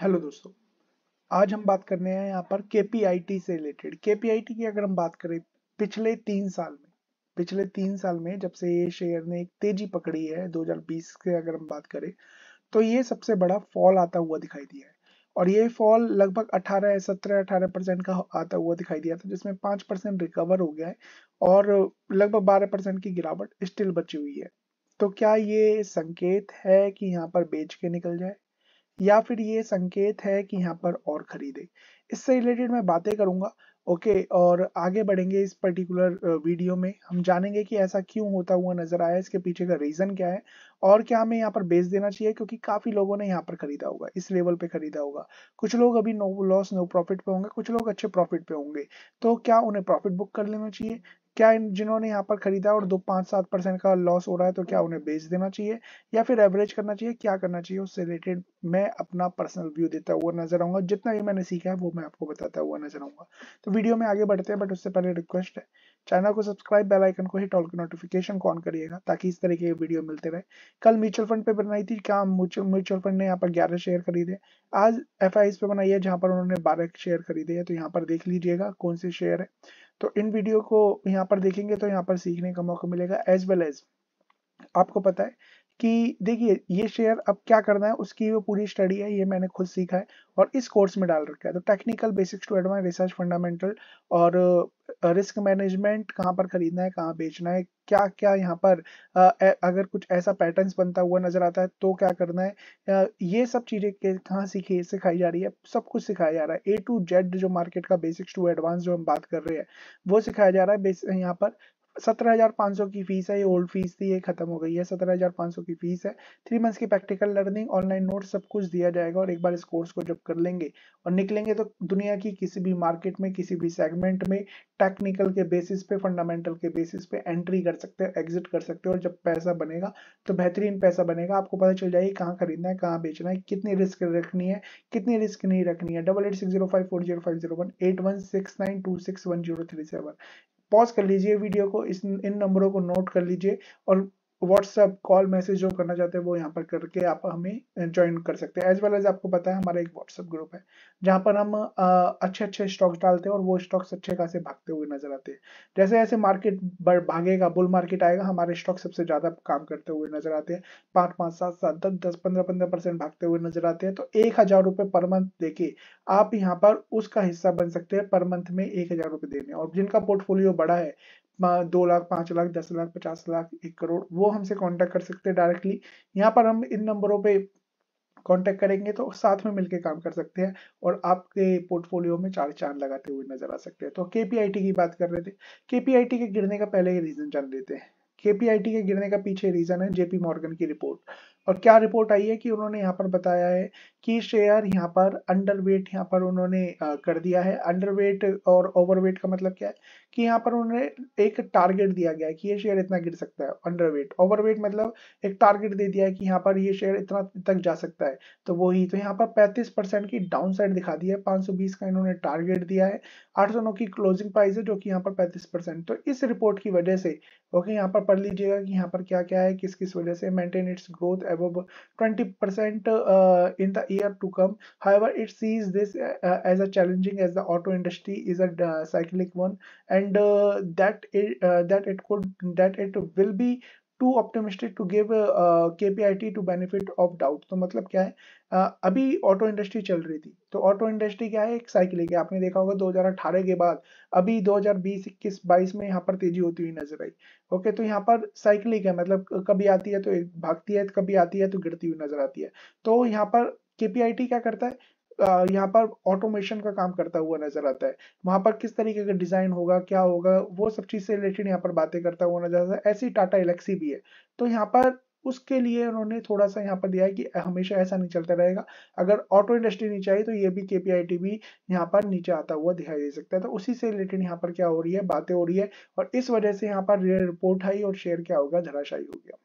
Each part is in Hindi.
हेलो दोस्तों आज हम बात करने हैं यहाँ पर केपीआईटी से रिलेटेड केपीआईटी की अगर हम बात करें पिछले तीन साल में पिछले तीन साल में जब से ये शेयर ने एक तेजी पकड़ी है 2020 के अगर हम बात करें तो ये सबसे बड़ा फॉल आता हुआ दिखाई दिया है और ये फॉल लगभग 18 सत्रह अठारह परसेंट का आता हुआ दिखाई दिया था जिसमें पांच परसेंट रिकवर हो गया है और लगभग बारह परसेंट की गिरावट स्टिल बची हुई है तो क्या ये संकेत है कि यहाँ पर बेच के निकल जाए या फिर ये संकेत है कि यहाँ पर और खरीदे इससे रिलेटेड मैं बातें करूंगा ओके okay, और आगे बढ़ेंगे इस पर्टिकुलर वीडियो में हम जानेंगे कि ऐसा क्यों होता हुआ नजर आया इसके पीछे का रीजन क्या है और क्या हमें यहाँ पर बेच देना चाहिए क्योंकि काफी लोगों ने यहाँ पर खरीदा होगा इस लेवल पे खरीदा होगा कुछ लोग अभी नो लॉस नो प्रॉफिट पे होंगे कुछ लोग अच्छे प्रॉफिट पे होंगे तो क्या उन्हें प्रॉफिट बुक कर लेना चाहिए क्या जिन्होंने यहाँ पर खरीदा और दो पांच सात परसेंट का लॉस हो रहा है तो क्या उन्हें बेच देना चाहिए या फिर एवरेज करना चाहिए क्या करना चाहिए उससे रिलेटेड मैं अपना पर्सनल व्यू देता हुआ नजर आऊंगा जितना भी मैंने सीखा है वो मैं आपको बताता हुआ नजर आऊंगा तो वीडियो में आगे बढ़ते हैं बट उससे पहले रिक्वेस्ट है चैनल को सब्सक्राइब बेल आइकन को हिट ऑल की नोटिफिकेशन को ऑन करिएगा ताकि इस तरह के वीडियो मिलते रहे कल म्यूचुअल फंड पे बनाई थी क्या म्यूचुअल फंड ने यहाँ पर ग्यारह शेयर खरीदे आज एफ पे बनाई है जहाँ पर उन्होंने बारह शेयर खरीदे हैं तो यहाँ पर देख लीजिएगा कौन से शेयर है तो इन वीडियो को यहाँ पर देखेंगे तो यहाँ पर सीखने का मौका मिलेगा एज वेल एज आपको पता है कि देखिए ये शेयर अब क्या करना है उसकी वो पूरी स्टडी है ये मैंने खुद सीखा है और इस कोर्स में डाल रखा है तो technical basics to advance research fundamental और रिस्क मैनेजमेंट कहाँ पर खरीदना है कहाँ बेचना है क्या क्या यहाँ पर अगर कुछ ऐसा पैटर्न्स बनता हुआ नजर आता है तो क्या करना है ये सब चीजें कहाँ सीखी सिखाई जा रही है सब कुछ सिखाया जा रहा है ए टू जेड जो मार्केट का बेसिक्स टू एडवांस जो हम बात कर रहे हैं वो सिखाया जा रहा है यहाँ पर सत्रह हजार पाँच सौ की फीस है ये ओल्ड फीस थी ये खत्म हो गई है सत्रह हजार पाँच सौ की फीस है थ्री मंथ्स की प्रैक्टिकल लर्निंग ऑनलाइन नोट सब कुछ दिया जाएगा और एक बार इस कोर्स को जब कर लेंगे और निकलेंगे तो दुनिया की किसी भी मार्केट में किसी भी सेगमेंट में टेक्निकल के बेसिस पे फंडामेंटल के बेसिस पे एंट्री कर सकते हो एग्जिट कर सकते हो और जब पैसा बनेगा तो बेहतरीन पैसा बनेगा आपको पता चल जाएगी कहाँ खरीदना है कहाँ बेचना है कितनी रिस्क रखनी है कितनी रिस्क नहीं रखनी है double eight six zero five four zero five zero one eight one six nine two six one zero three seven pause कर लीजिए वीडियो को इस इन नंबरों को नोट कर लीजिए और व्हाट्सअप कॉल मैसेज जो करना चाहते हैं वो यहाँ पर करके आप हमें ज्वाइन कर सकते हैं एज वेल एज आपको पता है हमारा एक व्हाट्सअप ग्रुप है जहाँ पर हम आ, अच्छे अच्छे स्टॉक्स डालते हैं और वो स्टॉक्स अच्छे खासे भागते हुए नजर आते हैं जैसे जैसे मार्केट भागेगा बुल मार्केट आएगा हमारे स्टॉक सबसे ज्यादा काम करते हुए नजर आते हैं पाँच पाँच सात सात दस दस पंद्रह पंद्रह परसेंट भागते हुए नजर आते हैं तो एक हजार रुपये पर मंथ देके आप यहाँ पर उसका हिस्सा बन सकते हैं पर मंथ में एक हजार रुपये देने और जिनका पोर्टफोलियो बड़ा है दो लाख पांच लाख दस लाख पचास लाख एक करोड़ वो हमसे कांटेक्ट कर सकते हैं डायरेक्टली यहाँ पर हम इन नंबरों पे कांटेक्ट करेंगे तो साथ में मिलकर काम कर सकते हैं और आपके पोर्टफोलियो में चार चांद लगाते हुए नजर आ सकते हैं तो केपीआईटी की बात कर रहे थे केपीआईटी के गिरने का पहले रीजन जान लेते हैं केपीआईटी के गिरने का पीछे रीजन है जेपी मॉर्गन की रिपोर्ट और क्या रिपोर्ट आई है कि उन्होंने यहाँ पर बताया है कि शेयर यहाँ पर अंडरवेट यहाँ पर उन्होंने कर दिया है अंडरवेट और ओवरवेट का मतलब क्या है कि यहाँ पर उन्हें एक टारगेट दिया गया है कि ये शेयर इतना गिर सकता है अंडरवेट ओवरवेट मतलब एक टारगेट दे दिया है कि यहाँ पर ये शेयर इतना तक जा सकता है तो वही तो यहाँ पर 35 परसेंट की डाउन साइड दिखा दी है 520 का इन्होंने टारगेट दिया है 809 की क्लोजिंग प्राइस है जो कि यहाँ पर पैंतीस तो इस रिपोर्ट की वजह से ओके यहाँ पर पढ़ लीजिएगा कि यहाँ पर क्या क्या है किस किस वजह से maintain its growth at twenty percent in the year to come however it sees this as a challenging as the auto industry is a cyclic one and and uh, that it, uh, that it could that it will be too optimistic to give K P I T to benefit तो मतलब क्या है uh, अभी ऑटो इंडस्ट्री चल रही थी तो ऑटो इंडस्ट्री क्या है एक साइकिल है आपने देखा होगा 2018 के बाद अभी 2020 इक्कीस बाईस में यहाँ पर तेजी होती हुई नजर आई ओके तो यहाँ पर साइकिलिक है मतलब कभी आती है तो भागती है तो कभी आती है तो गिरती हुई नजर आती है तो यहाँ पर केपीआईटी क्या करता है यहाँ पर ऑटोमेशन का काम करता हुआ नजर आता है वहां पर किस तरीके का डिजाइन होगा क्या होगा वो सब चीज से रिलेटेड यहाँ पर बातें करता हुआ नजर आता है ऐसी टाटा एलेक्सी भी है तो यहाँ पर उसके लिए उन्होंने थोड़ा सा यहाँ पर दिया है कि हमेशा ऐसा नहीं चलता रहेगा अगर ऑटो इंडस्ट्री नीचे आई तो ये भी के भी यहाँ पर नीचे आता हुआ दिखाई दे सकता है तो उसी से रिलेटेड यहाँ पर क्या हो रही है बातें हो रही है और इस वजह से यहाँ पर रिपोर्ट आई और शेयर क्या होगा धराशायी हो गया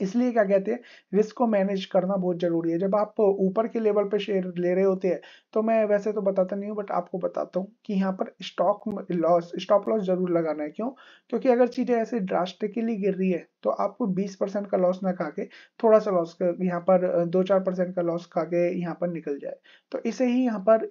इसलिए क्या कहते हैं रिस्क को मैनेज करना बहुत जरूरी है जब आप ऊपर के लेवल पे शेयर ले रहे होते हैं तो मैं वैसे तो बताता नहीं हूँ बट आपको बताता हूँ कि यहाँ पर स्टॉक लॉस स्टॉप लॉस जरूर लगाना है क्यों क्योंकि अगर चीज़ें ऐसे ड्रास्टिकली गिर रही है तो आपको 20 परसेंट का लॉस ना खा के थोड़ा सा लॉस यहाँ पर दो चार परसेंट का लॉस खा के यहाँ पर निकल जाए तो इसे ही यहाँ पर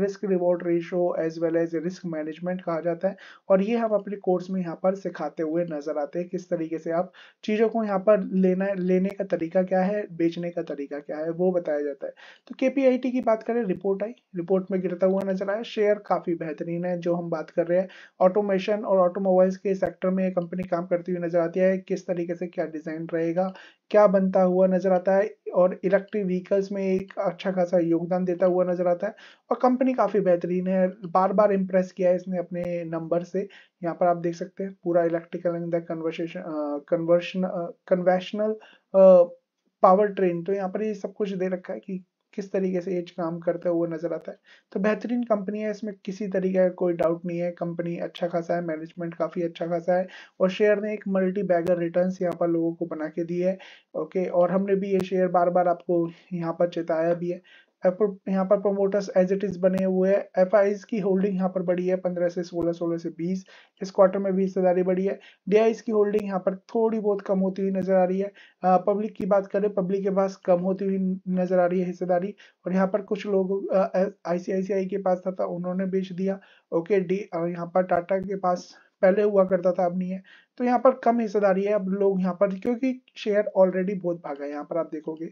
risk reward ratio as well as risk management कहा जाता है और ये हम अपने कोर्स में यहाँ पर सिखाते हुए नजर आते हैं किस तरीके से आप चीज़ों को यहाँ पर लेना लेने का तरीका क्या है बेचने का तरीका क्या है वो बताया जाता है तो केपीआईटी की बात करें रिपोर्ट आई रिपोर्ट में गिरता हुआ नजर आया शेयर काफी बेहतरीन है जो हम बात कर रहे हैं ऑटोमेशन और ऑटोमोबाइल्स के सेक्टर में कंपनी काम करती हुई नजर आती है किस तरीके से क्या डिजाइन रहेगा क्या बनता हुआ नजर आता है और इलेक्ट्रिक व्हीकल्स में एक अच्छा खासा योगदान देता हुआ नजर आता है और कंपनी काफ़ी बेहतरीन है बार बार इम्प्रेस किया है इसने अपने नंबर से यहाँ पर आप देख सकते हैं पूरा electrical in the conversion conventional power train तो यहाँ पर ये सब कुछ दे रखा है कि किस तरीके से एज काम करता है वो नज़र आता है तो बेहतरीन कंपनी है इसमें किसी तरीके का कोई डाउट नहीं है कंपनी अच्छा खासा है मैनेजमेंट काफ़ी अच्छा खासा है और शेयर ने एक मल्टी बैगर रिटर्न यहाँ पर लोगों को बना के दी है ओके और हमने भी ये शेयर बार बार आपको यहाँ पर चेताया भी है यहाँ पर प्रोमोटर्स एज इट इज बने हुए हैं एफ की होल्डिंग यहाँ पर बड़ी है पंद्रह से सोलह सोलह से बीस इस क्वार्टर में भी हिस्सेदारी बड़ी है डी की होल्डिंग यहाँ पर थोड़ी बहुत कम होती हुई नजर आ रही है पब्लिक की बात करें पब्लिक के पास कम होती हुई नजर आ रही है हिस्सेदारी और यहाँ पर कुछ लोग आईसीआईसीआई के पास था, था तो उन्होंने बेच दिया ओके डी यहाँ पर टाटा के पास पहले हुआ करता था अब नहीं है तो यहाँ पर कम हिस्सेदारी है अब लोग यहाँ पर क्योंकि शेयर ऑलरेडी बहुत भागा है यहाँ पर आप देखोगे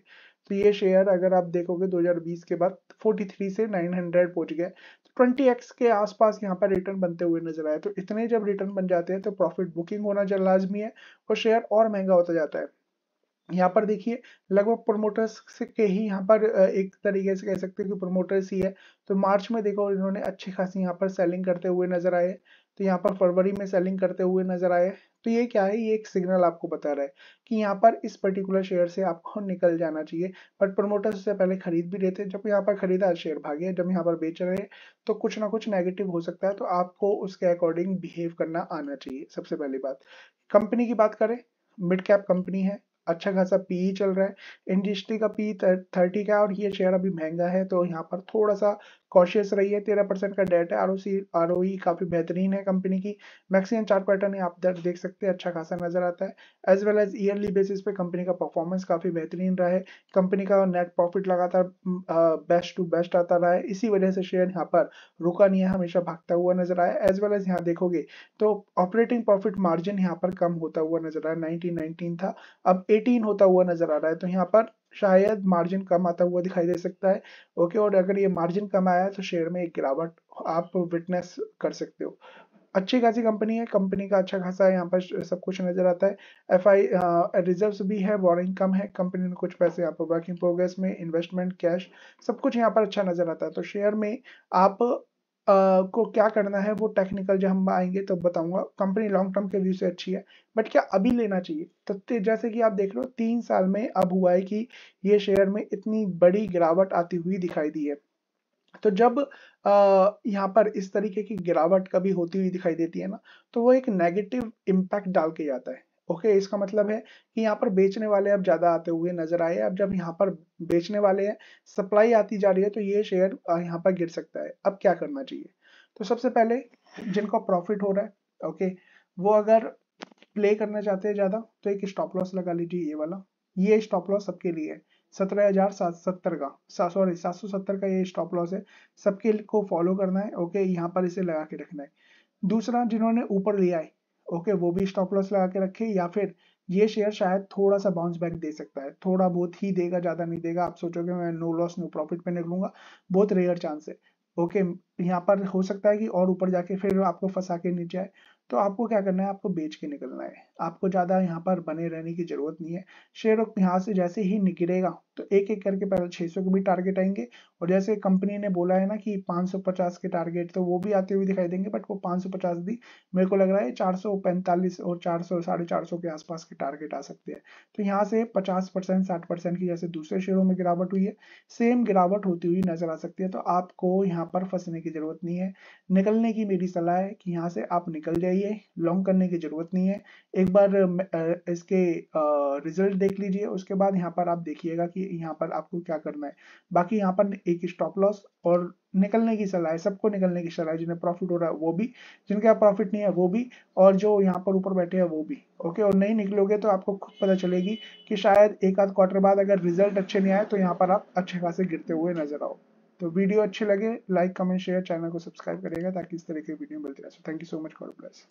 तो ये शेयर अगर आप देखोगे 2020 के बाद 43 से 900 पहुंच गया तो 20x के आसपास यहाँ पर रिटर्न बनते हुए नजर आए तो इतने जब रिटर्न बन जाते हैं तो प्रॉफिट बुकिंग होना जब लाजमी है और शेयर और महंगा होता जाता है यहाँ पर देखिए लगभग प्रोमोटर्स के ही यहाँ पर एक तरीके से कह सकते हैं कि प्रोमोटर्स ही है तो मार्च में देखो इन्होंने अच्छी खासी यहाँ पर सेलिंग करते हुए नजर आए तो यहाँ पर फरवरी में सेलिंग करते हुए नजर आए तो ये क्या है ये एक सिग्नल आपको बता रहा है कि यहाँ पर इस पर्टिकुलर शेयर से आपको निकल जाना चाहिए बट प्रमोटर्स उससे पहले खरीद भी रहे थे जब यहाँ पर खरीदा शेयर भागे जब यहाँ पर बेच रहे तो कुछ ना कुछ नेगेटिव हो सकता है तो आपको उसके अकॉर्डिंग बिहेव करना आना चाहिए सबसे पहली बात कंपनी की बात करें मिड कैप कंपनी है अच्छा खासा पी e चल रहा है इंडस्ट्री का पी थर्टी e का और ये शेयर अभी महंगा है तो यहाँ पर थोड़ा सा कॉशियस रही है तेरह परसेंट का डेट है R e O C R O काफ़ी बेहतरीन है कंपनी की मैक्सिमम चार्ट पैटर्न आप देख सकते हैं अच्छा खासा नजर आता है as well as yearly basis पे कंपनी का परफॉर्मेंस काफ़ी बेहतरीन रहा है कंपनी का नेट प्रॉफिट लगातार बेस्ट टू बेस्ट आता रहा है इसी वजह से शेयर यहाँ पर रुका नहीं है हमेशा भागता हुआ नजर आया एज वेल एज यहाँ देखोगे तो ऑपरेटिंग प्रॉफिट मार्जिन यहाँ पर कम होता हुआ नजर आया नाइनटीन नाइनटीन था अब 18 होता हुआ नजर आ रहा है तो यहाँ पर शायद मार्जिन कम आता हुआ दिखाई दे सकता है ओके और अगर ये मार्जिन कम आया तो शेयर में एक गिरावट आप विटनेस कर सकते हो अच्छी खासी कंपनी है कंपनी का अच्छा खासा है यहाँ पर सब कुछ नजर आता है एफ आई रिजर्व भी है बोरिंग कम है कंपनी ने कुछ पैसे यहाँ पर वर्किंग प्रोग्रेस में इन्वेस्टमेंट कैश सब कुछ यहाँ पर अच्छा नजर आता है तो शेयर में आप को क्या करना है वो टेक्निकल जब हम आएंगे तो बताऊंगा कंपनी लॉन्ग टर्म के व्यू से अच्छी है बट क्या अभी लेना चाहिए तो जैसे कि आप देख रहे हो तीन साल में अब हुआ है कि ये शेयर में इतनी बड़ी गिरावट आती हुई दिखाई दी है तो जब यहाँ पर इस तरीके की गिरावट कभी होती हुई दिखाई देती है ना तो वो एक नेगेटिव इम्पैक्ट डाल के जाता है ओके okay, इसका मतलब है कि यहाँ पर बेचने वाले अब ज्यादा आते हुए नजर आए अब जब यहाँ पर बेचने वाले हैं सप्लाई आती जा रही है तो ये शेयर यहाँ पर गिर सकता है अब क्या करना चाहिए तो सबसे पहले जिनको प्रॉफिट हो रहा है ओके okay, वो अगर प्ले करना चाहते हैं ज्यादा तो एक स्टॉप लॉस लगा लीजिए ये वाला ये स्टॉप लॉस सबके लिए है सत्रह हजार सात सत्तर का सॉरी सात सौ सत्तर का ये स्टॉप लॉस है सबके को फॉलो करना है ओके okay, यहाँ पर इसे लगा के रखना है दूसरा जिन्होंने ऊपर लिया है ओके वो भी स्टॉप लॉस लगा के रखे या फिर ये शेयर शायद थोड़ा सा बाउंस बैक दे सकता है थोड़ा बहुत ही देगा ज़्यादा नहीं देगा आप सोचोगे मैं नो लॉस नो प्रॉफिट पे निकलूंगा बहुत रेयर चांस है ओके यहाँ पर हो सकता है कि और ऊपर जाके फिर आपको फंसा के नीचे आए तो आपको क्या करना है आपको बेच के निकलना है आपको ज़्यादा यहाँ पर बने रहने की ज़रूरत नहीं है शेयर यहाँ से जैसे ही निकलेगा तो एक एक करके पहले सौ के भी टारगेट आएंगे और जैसे कंपनी ने बोला है ना कि 550 के टारगेट तो वो भी आते हुए दिखाई देंगे बट वो 550 दी मेरे को लग रहा है 445 और 400 साढ़े चार के आसपास के टारगेट आ सकते हैं तो यहाँ से 50 परसेंट साठ परसेंट की जैसे दूसरे शेयरों में गिरावट हुई है सेम गिरावट होती हुई नजर आ सकती है तो आपको यहाँ पर फंसने की जरूरत नहीं है निकलने की मेरी सलाह है कि यहाँ से आप निकल जाइए लॉन्ग करने की जरूरत नहीं है एक बार इसके रिजल्ट देख लीजिए उसके बाद यहाँ पर आप देखिएगा कि यहाँ पर आपको क्या करना है बाकी यहाँ पर एक स्टॉप लॉस और निकलने की सलाह है सबको निकलने की सलाह है जिन्हें प्रॉफिट हो रहा है वो भी यहाँ प्रॉफिट नहीं है वो भी और जो यहाँ पर ऊपर बैठे हैं वो भी ओके और नहीं निकलोगे तो आपको खुद पता चलेगी कि शायद एक आध क्वार्टर बाद अगर रिजल्ट अच्छे नहीं आए तो यहाँ पर आप अच्छे खासे गिरते हुए नजर आओ तो वीडियो अच्छे लगे लाइक कमेंट शेयर चैनल को सब्सक्राइब करेगा ताकि इस तरह के वीडियो मिलते रहे thank you so much God bless